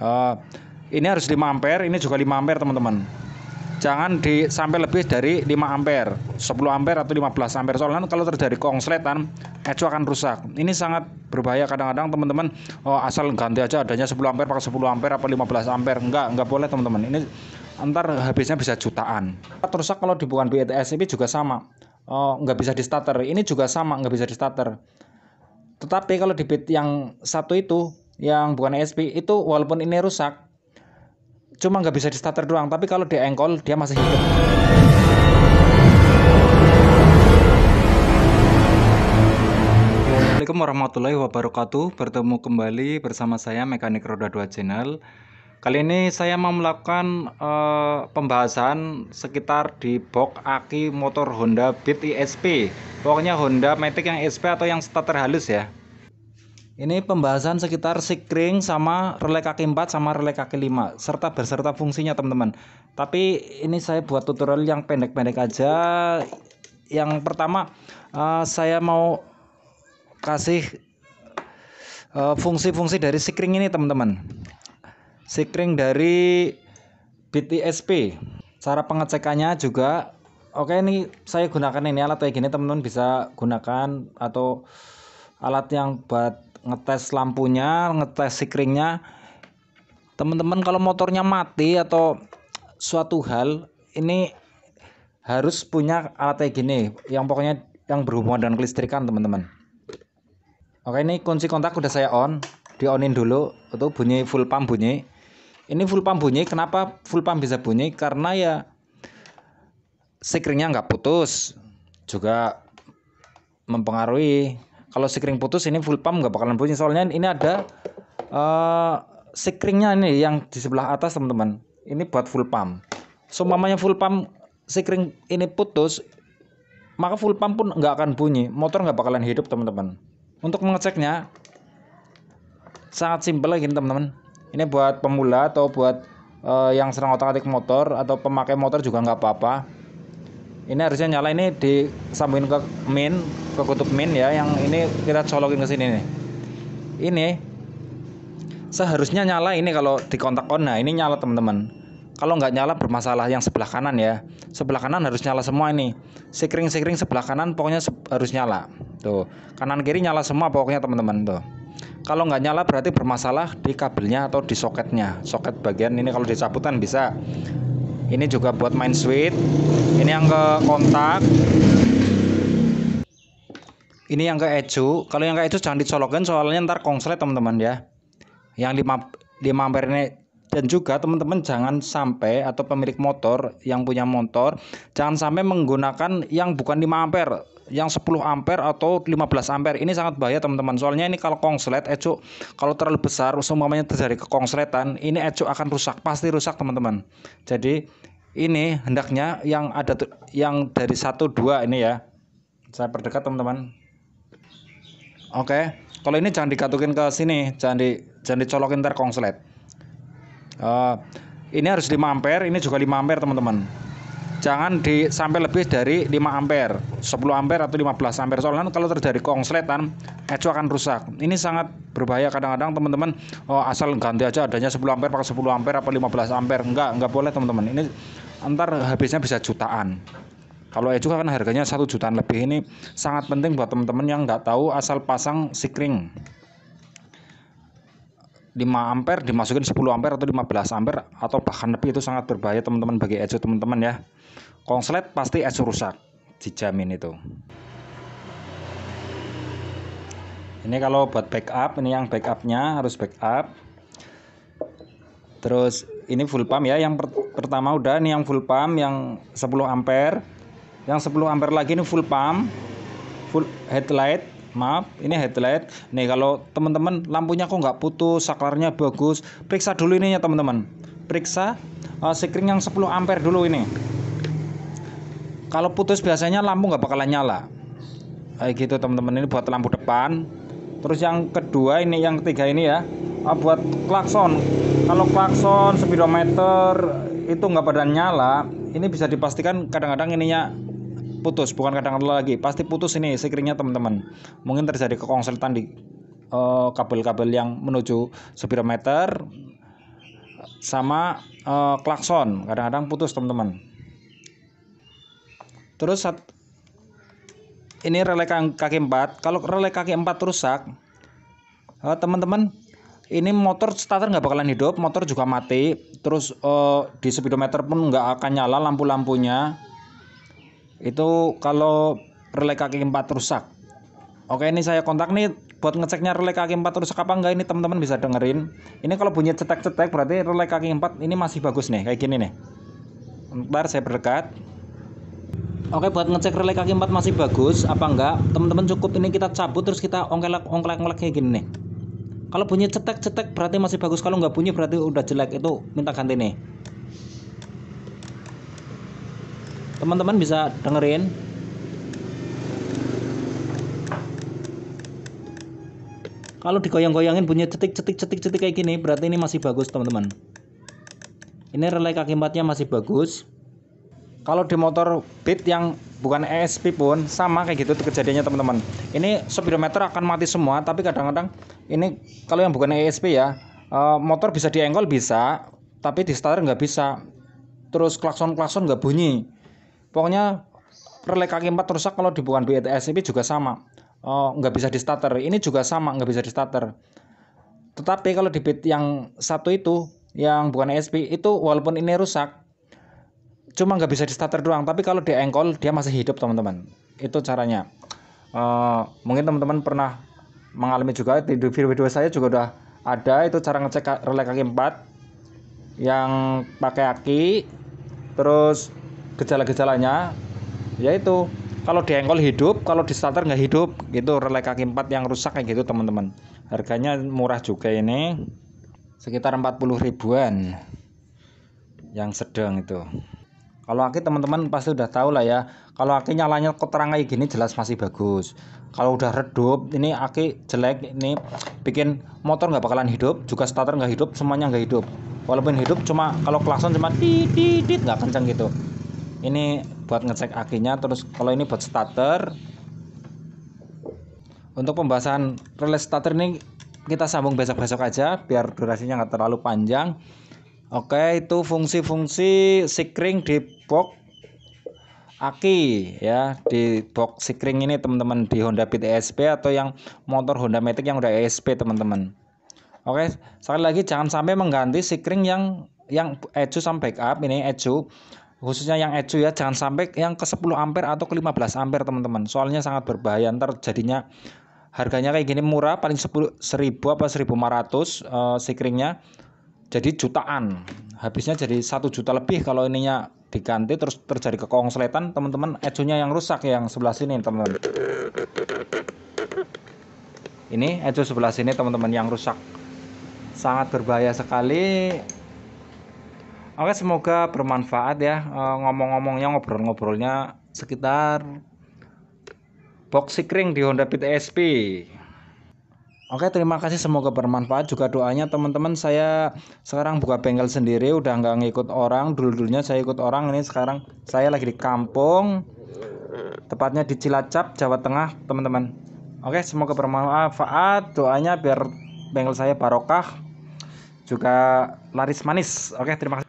uh, ini harus 5 ampere ini juga 5 ampere teman-teman jangan di sampai lebih dari 5 ampere 10 ampere atau 15 ampere soalnya kan kalau terjadi kongsletan ecu akan rusak ini sangat berbahaya kadang-kadang teman-teman oh, asal ganti aja adanya 10 ampere pakai 10 ampere apa 15 ampere enggak enggak boleh teman-teman ini antar habisnya bisa jutaan terus kalau di bukan e BTS ini juga sama oh, nggak bisa di starter ini juga sama enggak bisa di starter tetapi kalau di bit yang satu itu yang bukan ESP itu walaupun ini rusak cuma nggak bisa di starter doang tapi kalau di engkol dia masih hidup Assalamualaikum warahmatullahi wabarakatuh bertemu kembali bersama saya mekanik roda 2 channel kali ini saya mau melakukan uh, pembahasan sekitar di box aki motor Honda Beat ESP. pokoknya Honda Matic yang ESP atau yang starter halus ya ini pembahasan sekitar sikring sama relay kaki 4 sama relay kaki 5 serta berserta fungsinya teman-teman. Tapi ini saya buat tutorial yang pendek-pendek aja. Yang pertama uh, saya mau kasih eh, fungsi-fungsi uh, fungsi -fungsi dari sikring ini teman-teman. Sikring dari BTSP. Cara pengecekannya juga oke ini saya gunakan ini alat kayak gini teman-teman bisa gunakan atau alat yang buat ngetes lampunya ngetes sikringnya teman-teman kalau motornya mati atau suatu hal ini harus punya alat kayak gini yang pokoknya yang berhubungan dengan kelistrikan teman-teman oke ini kunci kontak udah saya on di onin dulu itu bunyi full pump bunyi ini full pump bunyi kenapa full pump bisa bunyi karena ya sikringnya nggak putus juga mempengaruhi kalau sekring putus ini full pump nggak bakalan bunyi soalnya ini ada uh, eh, sekringnya ini yang di sebelah atas teman-teman. Ini buat full pump. So mamanya full pump sekring ini putus maka full pump pun nggak akan bunyi. Motor nggak bakalan hidup teman-teman. Untuk mengeceknya sangat simpel lagi teman-teman. Ini buat pemula atau buat uh, yang serang otak-atik motor atau pemakai motor juga nggak apa-apa ini harusnya nyala ini disambungin ke min ke kutub min ya yang ini kita colokin ke sini nih ini seharusnya nyala ini kalau di kontak on nah ini nyala teman-teman kalau nggak nyala bermasalah yang sebelah kanan ya sebelah kanan harus nyala semua ini sekring-sekring sebelah kanan pokoknya harus nyala tuh kanan kiri nyala semua pokoknya teman-teman tuh kalau nggak nyala berarti bermasalah di kabelnya atau di soketnya soket bagian ini kalau dicabutan bisa ini juga buat main switch ini yang ke kontak ini yang ke ecu kalau yang ke ecu jangan dicolokin soalnya ntar kongslet teman-teman ya yang 5 lima ampere ini dan juga teman-teman jangan sampai atau pemilik motor yang punya motor jangan sampai menggunakan yang bukan 5 ampere yang 10 ampere atau 15 ampere ini sangat bahaya teman-teman soalnya ini kalau kongslet ecu, kalau terlalu besar semuanya terjadi ke kongsletan ini ecu akan rusak pasti rusak teman-teman jadi ini hendaknya yang ada yang dari 1 2 ini ya saya perdekat teman-teman Oke. Okay. Kalau ini jangan dikatukin ke sini, jangan di jangan dicolokin ntar konslet. Uh, ini harus 5 ampere, ini juga 5 ampere teman-teman. Jangan di sampai lebih dari 5 ampere, 10 ampere atau 15 ampere soalnya kan kalau terjadi kongsletan ecu akan rusak. Ini sangat berbahaya kadang-kadang teman-teman oh, asal ganti aja adanya 10 ampere pakai 10 ampere apa 15 ampere. Enggak, enggak boleh teman-teman. Ini antar habisnya bisa jutaan. Kalau juga kan harganya satu jutaan lebih ini sangat penting buat teman-teman yang nggak tahu asal pasang sikring. 5 ampere dimasukin 10 ampere atau 15 ampere atau bahkan lebih itu sangat berbahaya teman-teman bagi ecu teman-teman ya konslet pasti ecu rusak dijamin itu ini kalau buat backup ini yang backupnya harus backup terus ini full pump ya yang per pertama udah ini yang full pump yang 10 ampere yang 10 ampere lagi ini full pump full headlight maaf ini headlight nih kalau teman-teman lampunya kok nggak putus saklarnya bagus periksa dulu ininya teman-teman periksa uh, eh, sekring yang 10 ampere dulu ini kalau putus biasanya lampu nggak bakalan nyala kayak gitu teman-teman ini buat lampu depan terus yang kedua ini yang ketiga ini ya uh, buat klakson kalau klakson speedometer itu nggak pada nyala ini bisa dipastikan kadang-kadang ininya putus bukan kadang-kadang lagi pasti putus ini sekiranya teman-teman mungkin terjadi kekonsultan di eh, kabel-kabel uh, yang menuju speedometer sama uh, klakson kadang-kadang putus teman-teman terus saat ini relay kaki empat kalau relay kaki empat rusak eh, teman-teman uh, ini motor starter nggak bakalan hidup motor juga mati terus uh, di speedometer pun nggak akan nyala lampu-lampunya itu kalau relay kaki empat rusak Oke ini saya kontak nih buat ngeceknya relay kaki empat rusak apa enggak ini teman-teman bisa dengerin. Ini kalau bunyi cetek-cetek berarti relay kaki empat ini masih bagus nih kayak gini nih. Ntar saya berdekat. Oke buat ngecek relay kaki empat masih bagus apa enggak teman-teman cukup ini kita cabut terus kita ongkelak ongkelak ongkelak kayak gini nih. Kalau bunyi cetek-cetek berarti masih bagus kalau enggak bunyi berarti udah jelek itu minta ganti nih. teman-teman bisa dengerin kalau digoyang-goyangin bunyi cetik-cetik-cetik-cetik kayak gini berarti ini masih bagus teman-teman ini relay kaki empatnya masih bagus kalau di motor beat yang bukan ESP pun sama kayak gitu kejadiannya teman-teman ini speedometer akan mati semua tapi kadang-kadang ini kalau yang bukan ESP ya eh, motor bisa diengkol bisa tapi di starter nggak bisa terus klakson klakson nggak bunyi pokoknya relay kaki empat rusak kalau di bukan BTS ini juga sama oh, nggak bisa di starter ini juga sama nggak bisa di starter tetapi kalau di bit yang satu itu yang bukan ESP itu walaupun ini rusak cuma nggak bisa di starter doang tapi kalau di engkol dia masih hidup teman-teman itu caranya uh, mungkin teman-teman pernah mengalami juga di video-video saya juga udah ada itu cara ngecek relay kaki 4 yang pakai aki terus gejala-gejalanya yaitu kalau diengkol hidup, kalau di starter nggak hidup, gitu relay kaki 4 yang rusak kayak gitu teman-teman. Harganya murah juga ini, sekitar 40 ribuan yang sedang itu. Kalau aki teman-teman pasti udah tahu lah ya. Kalau aki nyalanya kotoran kayak gini jelas masih bagus. Kalau udah redup, ini aki jelek, ini bikin motor nggak bakalan hidup, juga starter nggak hidup, semuanya nggak hidup. Walaupun hidup cuma kalau klakson cuma dit dit dit nggak kenceng gitu ini buat ngecek akinya terus kalau ini buat starter untuk pembahasan relay starter ini kita sambung besok-besok aja biar durasinya nggak terlalu panjang oke itu fungsi-fungsi sikring di box aki ya di box sikring ini teman-teman di Honda Beat ESP atau yang motor Honda Matic yang udah ESP teman-teman oke sekali lagi jangan sampai mengganti sikring yang yang ecu sampai backup ini ecu khususnya yang ecu ya jangan sampai yang ke 10 ampere atau ke 15 ampere teman-teman soalnya sangat berbahaya ntar jadinya harganya kayak gini murah paling 10 1000 apa 1500 uh, eh, sikringnya jadi jutaan habisnya jadi satu juta lebih kalau ininya diganti terus terjadi kekongsletan teman-teman ECU-nya yang rusak yang sebelah sini teman-teman ini ecu sebelah sini teman-teman yang rusak sangat berbahaya sekali Oke, semoga bermanfaat ya eh, ngomong-ngomongnya, ngobrol-ngobrolnya sekitar box sikring di Honda PTSP. Oke, terima kasih. Semoga bermanfaat juga doanya teman-teman. Saya sekarang buka bengkel sendiri, udah nggak ngikut orang. Dulu-dulunya saya ikut orang, ini sekarang saya lagi di kampung, tepatnya di Cilacap, Jawa Tengah, teman-teman. Oke, semoga bermanfaat. Doanya biar bengkel saya barokah, juga laris manis. Oke, terima kasih.